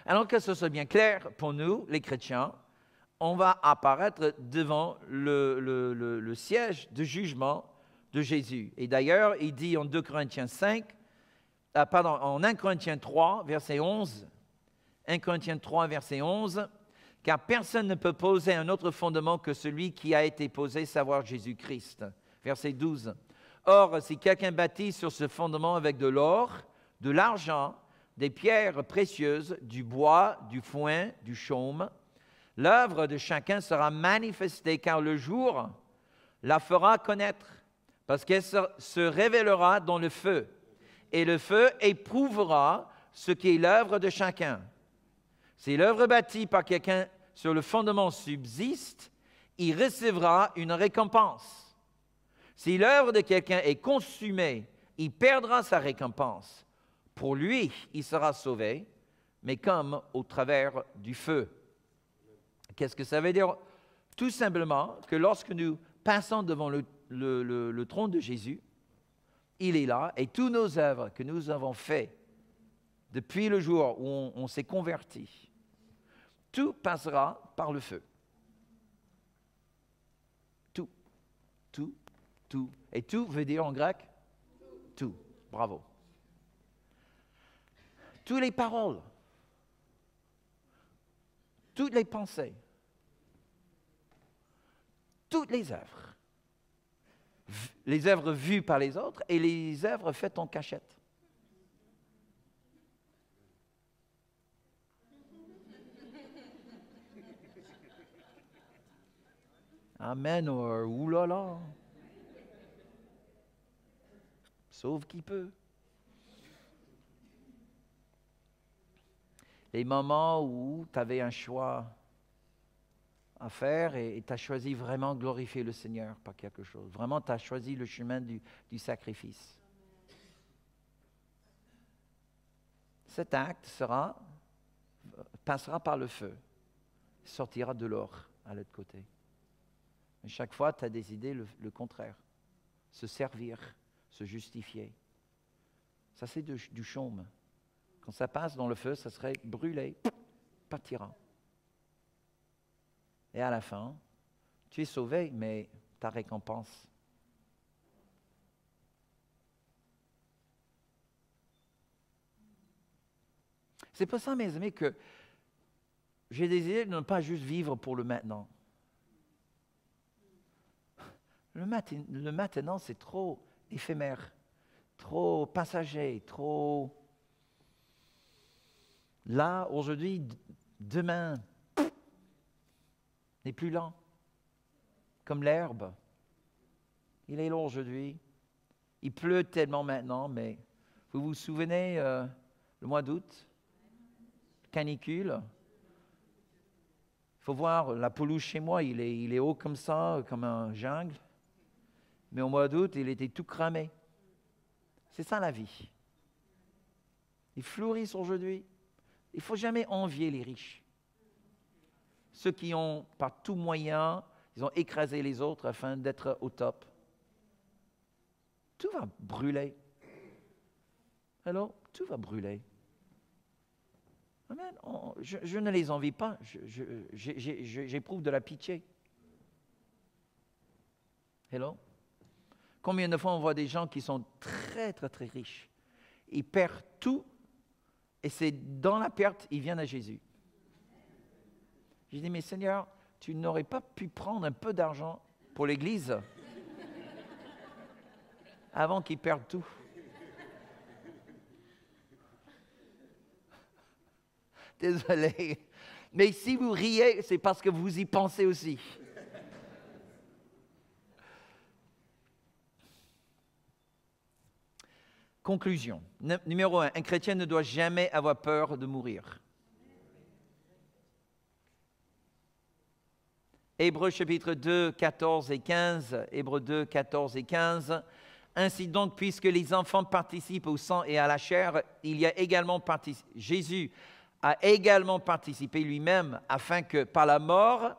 Alors que ce soit bien clair pour nous, les chrétiens, on va apparaître devant le, le siège de jugement de Jésus. Et d'ailleurs, il dit en 2 Corinthiens 5, ah, en 1 Corinthiens 3, verset 11, 1 Corinthiens 3, verset 11, car personne ne peut poser un autre fondement que celui qui a été posé, savoir Jésus-Christ. Verset 12. Or, si quelqu'un bâtit sur ce fondement avec de l'or, de l'argent, des pierres précieuses, du bois, du foin, du chaume, l'œuvre de chacun sera manifestée, car le jour la fera connaître, parce qu'elle se révélera dans le feu, et le feu éprouvera ce qui est l'œuvre de chacun. Si l'œuvre bâtie par quelqu'un sur le fondement subsiste, il recevra une récompense. Si l'œuvre de quelqu'un est consumée, il perdra sa récompense. Pour lui, il sera sauvé, mais comme au travers du feu. Qu'est-ce que ça veut dire Tout simplement que lorsque nous passons devant le le, trône de Jésus, il est là, et toutes nos œuvres que nous avons faites depuis le jour où on, on s'est converti, tout passera par le feu. Tout, tout, tout. Et tout veut dire en grec tout. Bravo. Toutes les paroles, toutes les pensées, toutes les œuvres les œuvres vues par les autres et les œuvres faites en cachette. Amen ou oulala. Sauve qui peut. Les moments où tu avais un choix à faire et tu as choisi vraiment glorifier le Seigneur par quelque chose. Vraiment, tu as choisi le chemin du, sacrifice. Cet acte sera, passera par le feu, sortira de l'or à l'autre côté. Mais chaque fois, tu as des le, contraire. Se servir, se justifier. Ça, c'est du, du chaume. Quand ça passe dans le feu, ça serait brûlé, partira. Et à la fin, tu es sauvé, mais ta récompense. C'est pour ça, mes amis, que j'ai désiré de ne pas juste vivre pour le maintenant. le maintenant, c'est trop éphémère, trop passager, trop là, aujourd'hui, demain, n'est plus lent, comme l'herbe. Il est long aujourd'hui. Il pleut tellement maintenant, mais vous vous souvenez euh, le mois d'août, canicule. Il faut voir, la pelouse chez moi, il est, il est haut comme ça, comme un jungle. Mais au mois d'août, il était tout cramé. C'est ça la vie. Ils fleurissent aujourd'hui. Il ne faut jamais envier les riches ceux qui ont, par tout moyen, ils ont écrasé les autres afin d'être au top. Tout va brûler. Alors, tout va brûler. Amen. je, ne les envie pas. J'éprouve de la pitié. Hello? Combien de fois on voit des gens qui sont très, très, très riches. Ils perdent tout et c'est dans la perte, qu'ils viennent à Jésus. J'ai dit, mais Seigneur, tu n'aurais pas pu prendre un peu d'argent pour l'Église avant qu'il perdent tout. Désolé. Mais si vous riez, c'est parce que vous y pensez aussi. Conclusion. Numéro un, un chrétien ne doit jamais avoir peur de mourir. Hébreux chapitre 2, 14 et 15. Hébreux 2, 14 et 15. Ainsi donc, puisque les enfants participent au sang et à la chair, il y a également Jésus a également participé lui-même afin que par la mort,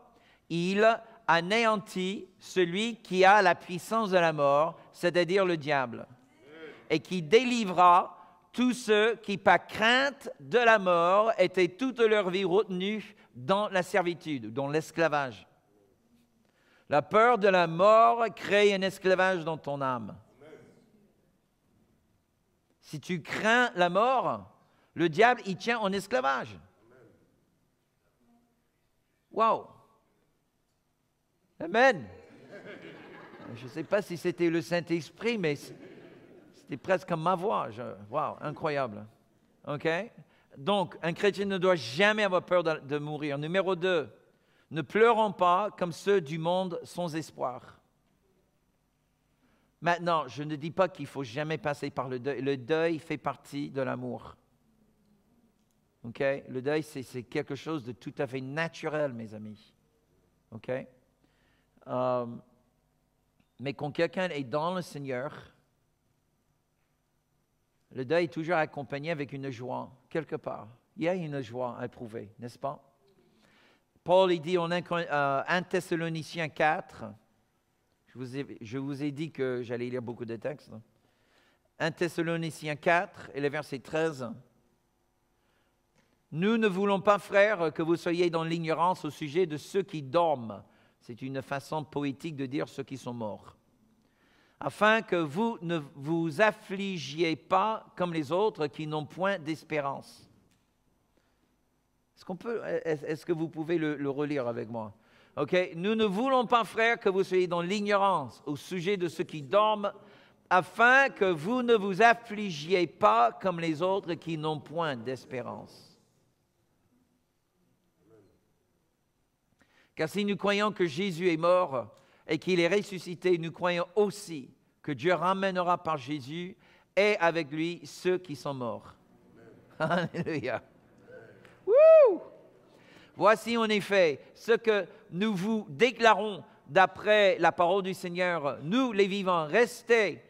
il anéantit celui qui a la puissance de la mort, c'est-à-dire le diable, et qui délivra tous ceux qui, par crainte de la mort, étaient toute leur vie retenus dans la servitude, dans l'esclavage. La peur de la mort crée un esclavage dans ton âme. Si tu crains la mort, le diable, y tient en esclavage. Wow! Amen! Je ne sais pas si c'était le Saint-Esprit, mais c'était presque comme ma voix. Wow! incroyable. OK? Donc, un chrétien ne doit jamais avoir peur de, de mourir. Numéro 2, ne pleurons pas comme ceux du monde sans espoir. Maintenant, je ne dis pas qu'il faut jamais passer par le deuil. Le deuil fait partie de l'amour. OK? Le deuil, c'est quelque chose de tout à fait naturel, mes amis. OK? Euh, mais quand quelqu'un est dans le Seigneur, le deuil est toujours accompagné avec une joie, quelque part. Il y a une joie à éprouver, n'est-ce pas? Paul dit en 1 euh, Thessaloniciens 4, je vous, ai, dit que j'allais lire beaucoup de textes, 1 Thessaloniciens 4 et le verset 13. Nous ne voulons pas, frères, que vous soyez dans l'ignorance au sujet de ceux qui dorment. C'est une façon poétique de dire ceux qui sont morts. Afin que vous ne vous affligiez pas comme les autres qui n'ont point d'espérance. Est-ce, que vous pouvez le, relire avec moi okay. Nous ne voulons pas, frères, que vous soyez dans l'ignorance au sujet de ceux qui dorment, afin que vous ne vous affligiez pas comme les autres qui n'ont point d'espérance. Car si nous croyons que Jésus est mort et qu'il est ressuscité, nous croyons aussi que Dieu ramènera par Jésus et avec lui ceux qui sont morts. Alléluia. Voici en effet ce que nous vous déclarons d'après la parole du Seigneur. Nous, les vivants, restez.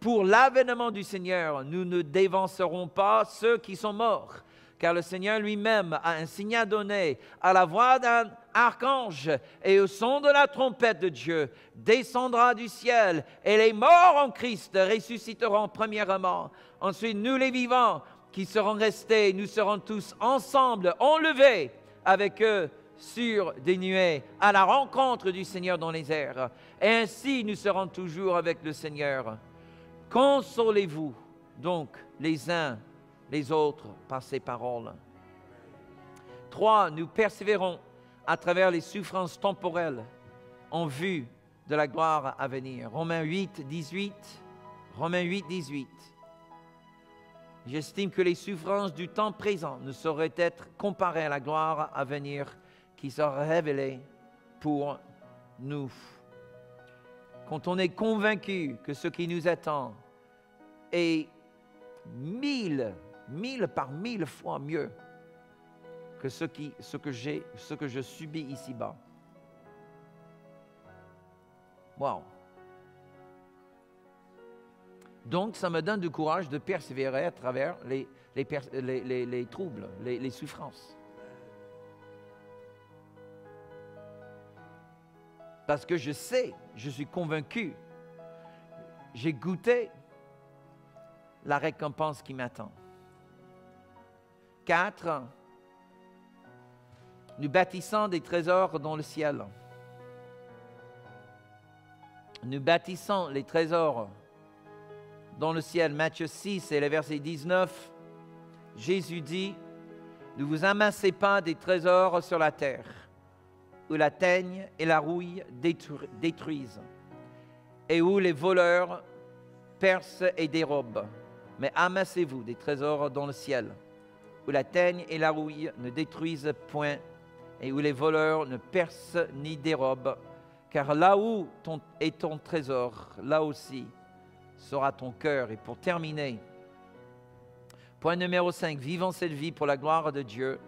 Pour l'avènement du Seigneur, nous ne dévancerons pas ceux qui sont morts, car le Seigneur lui-même a un signe donné, à la voix d'un archange et au son de la trompette de Dieu descendra du ciel et les morts en Christ ressusciteront premièrement. Ensuite, nous les vivants, qui seront restés, nous serons tous ensemble enlevés avec eux sur des nuées à la rencontre du Seigneur dans les airs. Et ainsi nous serons toujours avec le Seigneur. Consolez-vous donc les uns les autres par ces paroles. Trois, nous persévérons à travers les souffrances temporelles en vue de la gloire à venir. Romains 8, 18. Romains 8, 18. J'estime que les souffrances du temps présent ne sauraient être comparées à la gloire à venir qui sera révélée pour nous. Quand on est convaincu que ce qui nous attend est mille, mille par mille fois mieux que ce, que j'ai, ce que je subis ici-bas. Wow. Donc, ça me donne du courage de persévérer à travers les, troubles, les souffrances. Parce que je sais, je suis convaincu, j'ai goûté la récompense qui m'attend. Quatre, nous bâtissons des trésors dans le ciel. Nous bâtissons les trésors dans le ciel. Matthieu 6 et le verset 19, Jésus dit, Ne vous amassez pas des trésors sur la terre, où la teigne et la rouille détruisent, et où les voleurs percent et dérobent. Mais amassez-vous des trésors dans le ciel, où la teigne et la rouille ne détruisent point, et où les voleurs ne percent ni dérobent. Car là où est ton trésor, là aussi sera ton cœur. Et pour terminer, point numéro 5, vivons cette vie pour la gloire de Dieu,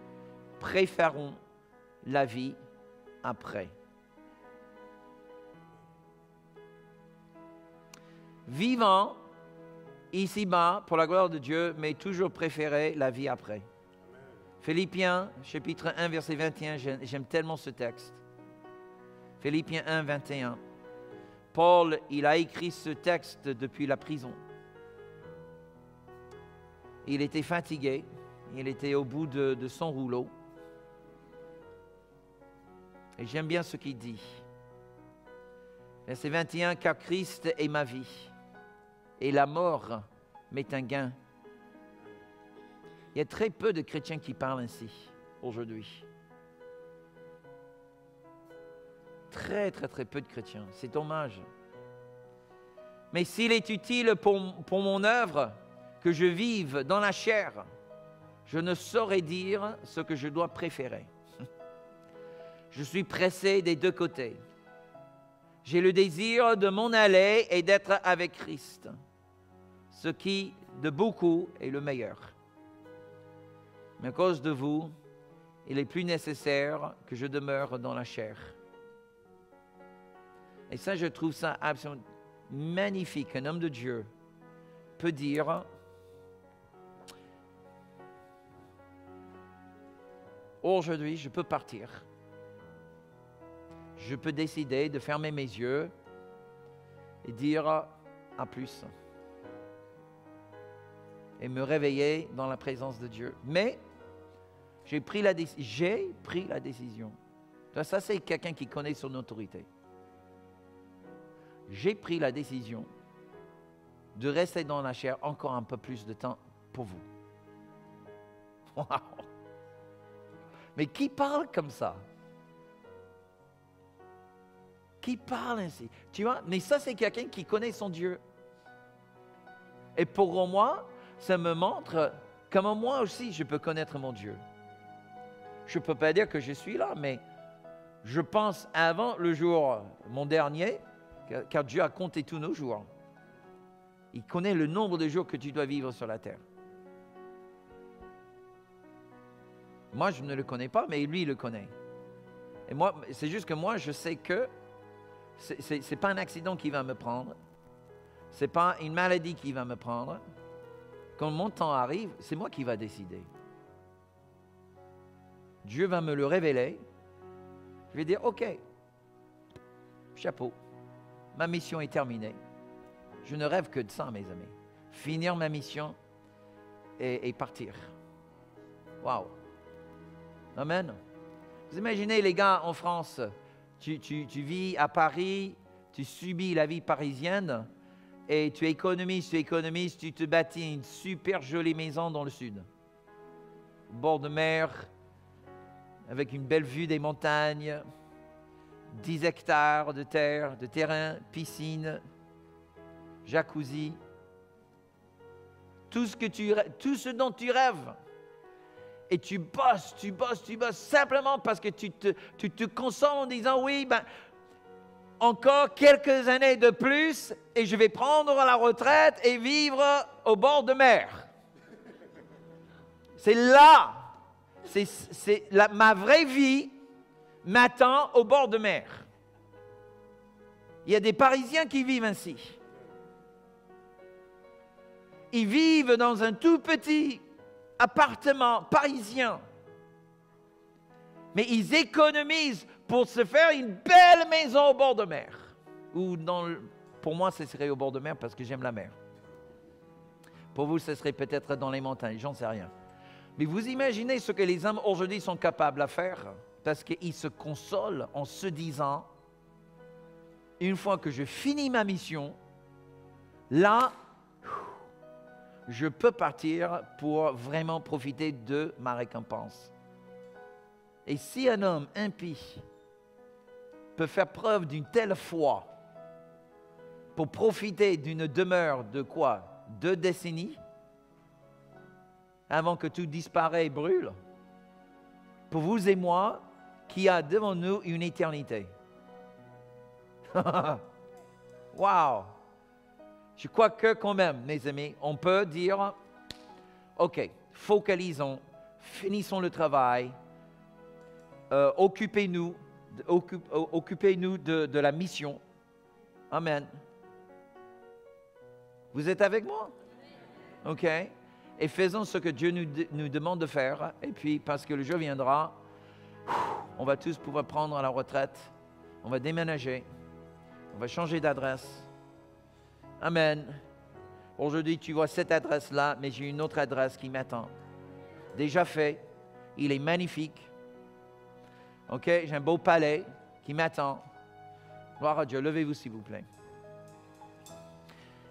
préférons la vie après. Vivons ici-bas pour la gloire de Dieu, mais toujours préférer la vie après. Philippiens chapitre 1 verset 21, j'aime tellement ce texte. Philippiens 1 21. Paul, il a écrit ce texte depuis la prison. Il était fatigué, il était au bout de, son rouleau. Et j'aime bien ce qu'il dit. Verset 21, car Christ est ma vie, et la mort m'est un gain. Il y a très peu de chrétiens qui parlent ainsi aujourd'hui. très, très, très peu de chrétiens. C'est dommage. Mais s'il est utile pour, pour mon œuvre que je vive dans la chair, je ne saurais dire ce que je dois préférer. Je suis pressé des deux côtés. J'ai le désir de m'en aller et d'être avec Christ, ce qui, de beaucoup, est le meilleur. Mais à cause de vous, il est plus nécessaire que je demeure dans la chair. Et ça, je trouve ça absolument magnifique. Un homme de Dieu peut dire, aujourd'hui, je peux partir. Je peux décider de fermer mes yeux et dire à plus et me réveiller dans la présence de Dieu. Mais j'ai pris la, j'ai pris la décision. Ça, c'est quelqu'un qui connaît son autorité j'ai pris la décision de rester dans la chair encore un peu plus de temps pour vous. Wow. Mais qui parle comme ça Qui parle ainsi Tu vois, mais ça c'est quelqu'un qui connaît son Dieu. Et pour moi, ça me montre comment moi aussi je peux connaître mon Dieu. Je ne peux pas dire que je suis là, mais je pense avant le jour, mon dernier, car Dieu a compté tous nos jours. Il connaît le nombre de jours que tu dois vivre sur la terre. Moi, je ne le connais pas, mais lui, le connaît. Et moi, c'est juste que moi, je sais que ce n'est pas un accident qui va me prendre. Ce n'est pas une maladie qui va me prendre. Quand mon temps arrive, c'est moi qui va décider. Dieu va me le révéler. Je vais dire, OK, chapeau ma mission est terminée. Je ne rêve que de ça, mes amis. Finir ma mission et, partir. Waouh. Amen. Vous imaginez, les gars, en France, tu, tu vis à Paris, tu subis la vie parisienne et tu économises, tu économises, tu te bâtis une super jolie maison dans le sud, bord de mer, avec une belle vue des montagnes, 10 hectares de terre, de terrain, piscine, jacuzzi, tout ce, que tu, tout ce dont tu rêves. Et tu bosses, tu bosses, tu bosses, simplement parce que tu te, tu te en disant, oui, ben, encore quelques années de plus et je vais prendre la retraite et vivre au bord de mer. C'est là, c'est ma vraie vie matin au bord de mer. Il y a des Parisiens qui vivent ainsi. Ils vivent dans un tout petit appartement parisien. Mais ils économisent pour se faire une belle maison au bord de mer. Ou Pour moi, ce serait au bord de mer parce que j'aime la mer. Pour vous, ce serait peut-être dans les montagnes, j'en sais rien. Mais vous imaginez ce que les hommes aujourd'hui sont capables à faire parce qu'il se console en se disant, une fois que je finis ma mission, là, je peux partir pour vraiment profiter de ma récompense. Et si un homme impie peut faire preuve d'une telle foi pour profiter d'une demeure de quoi Deux décennies avant que tout disparaisse et brûle, pour vous et moi, qui a devant nous une éternité. wow! Je crois que quand même, mes amis, on peut dire, OK, focalisons, finissons le travail, euh, occupez-nous, euh, occupez-nous de, la mission. Amen. Vous êtes avec moi? OK. Et faisons ce que Dieu nous, nous demande de faire, et puis parce que le jour viendra, on va tous pouvoir prendre la retraite, on va déménager, on va changer d'adresse. Amen. Aujourd'hui, tu vois cette adresse-là, mais j'ai une autre adresse qui m'attend. Déjà fait, il est magnifique. OK, j'ai un beau palais qui m'attend. Gloire à Dieu, levez-vous s'il vous plaît.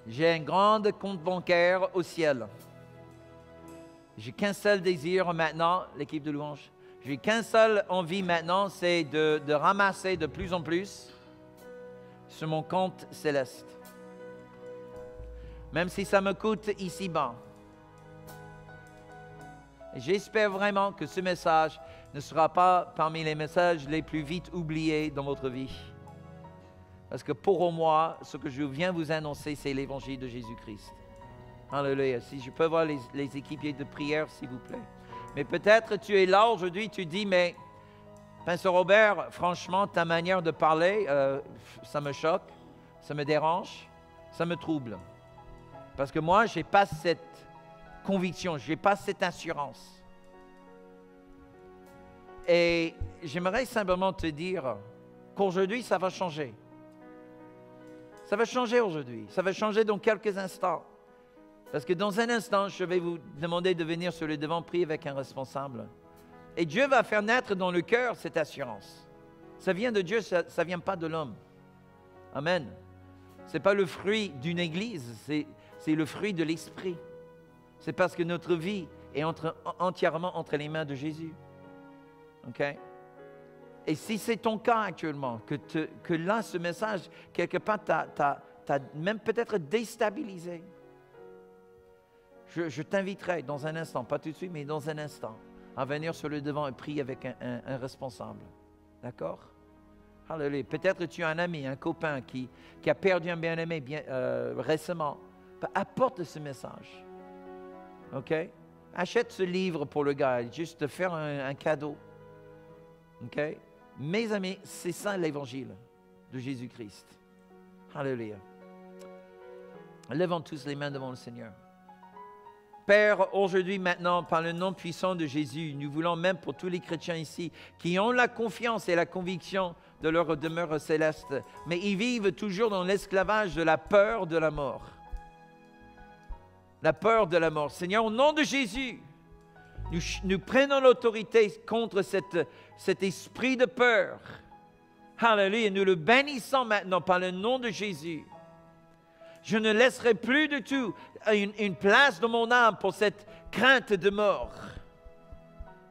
J'ai un grand compte bancaire au ciel. J'ai qu'un seul désir maintenant, l'équipe de louange. J'ai qu'un seul envie maintenant, c'est de, ramasser de plus en plus sur mon compte céleste. Même si ça me coûte ici-bas. J'espère vraiment que ce message ne sera pas parmi les messages les plus vite oubliés dans votre vie. Parce que pour moi, ce que je viens vous annoncer, c'est l'évangile de Jésus-Christ. Alléluia. Si je peux voir les, les équipiers de prière, s'il vous plaît. Mais peut-être tu es là aujourd'hui, tu dis, mais Pinceau Robert, franchement, ta manière de parler, euh, ça me choque, ça me dérange, ça me trouble. Parce que moi, je n'ai pas cette conviction, je n'ai pas cette assurance. Et j'aimerais simplement te dire qu'aujourd'hui, ça va changer. Ça va changer aujourd'hui, ça va changer dans quelques instants. Parce que dans un instant, je vais vous demander de venir sur le devant prier avec un responsable. Et Dieu va faire naître dans le cœur cette assurance. Ça vient de Dieu, ça ne vient pas de l'homme. Amen. Ce n'est pas le fruit d'une église, c'est le fruit de l'esprit. C'est parce que notre vie est entièrement entre les mains de Jésus. OK? Et si c'est ton cas actuellement, que, que là, ce message, quelque part, t'a même peut-être déstabilisé, je, t'inviterai dans un instant, pas tout de suite, mais dans un instant, à venir sur le devant et prier avec un, responsable. D'accord Hallelujah. Peut-être tu as un ami, un copain qui, qui a perdu un bien-aimé euh, récemment. Apporte ce message. OK Achète ce livre pour le gars, juste faire un, cadeau. OK Mes amis, c'est ça l'évangile de Jésus-Christ. Hallelujah. Levons tous les mains devant le Seigneur. Père, aujourd'hui, maintenant, par le nom puissant de Jésus, nous voulons même pour tous les chrétiens ici qui ont la confiance et la conviction de leur demeure céleste, mais ils vivent toujours dans l'esclavage de la peur de la mort. La peur de la mort. Seigneur, au nom de Jésus, nous, prenons l'autorité contre cette, cet esprit de peur. Hallelujah, nous le bénissons maintenant par le nom de Jésus. Je ne laisserai plus du tout une, place dans mon âme pour cette crainte de mort.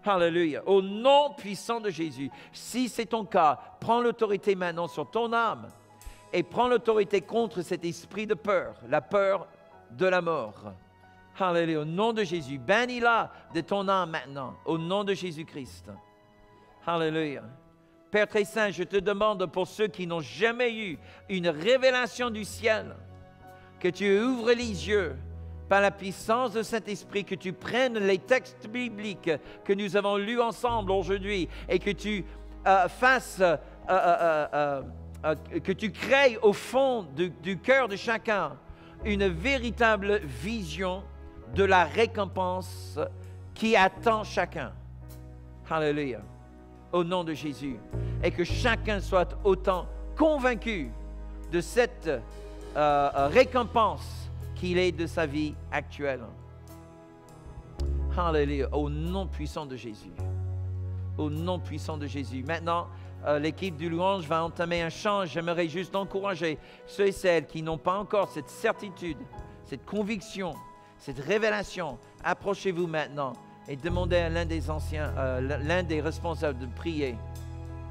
Alléluia. Au nom puissant de Jésus, si c'est ton cas, prends l'autorité maintenant sur ton âme et prends l'autorité contre cet esprit de peur, la peur de la mort. Alléluia. Au nom de Jésus, bannis-la de ton âme maintenant, au nom de Jésus-Christ. Alléluia. Père très saint, je te demande pour ceux qui n'ont jamais eu une révélation du ciel, que tu ouvres les yeux par la puissance de cet esprit que tu prennes les textes bibliques que nous avons lus ensemble aujourd'hui et que tu euh, fasses, euh, euh, que tu crées au fond du, du cœur de chacun une véritable vision de la récompense qui attend chacun. Alléluia. Au nom de Jésus. Et que chacun soit autant convaincu de cette euh, euh, récompense qu'il est de sa vie actuelle. Alléluia, au nom puissant de Jésus. Au nom puissant de Jésus. Maintenant, euh, l'équipe du louange va entamer un chant. J'aimerais juste encourager ceux et celles qui n'ont pas encore cette certitude, cette conviction, cette révélation. Approchez-vous maintenant et demandez à l'un des anciens, l'un des responsables de prier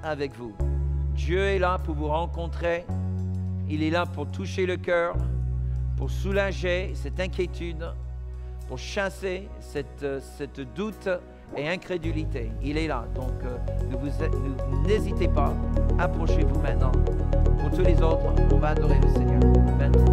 avec vous. Dieu est là pour vous rencontrer. Il est là pour toucher le cœur, pour soulager cette inquiétude, pour chasser cette, euh, cette doute et incrédulité. Il est là. Donc, euh, n'hésitez pas. Approchez-vous maintenant. Pour tous les autres, on va adorer le Seigneur. Amen.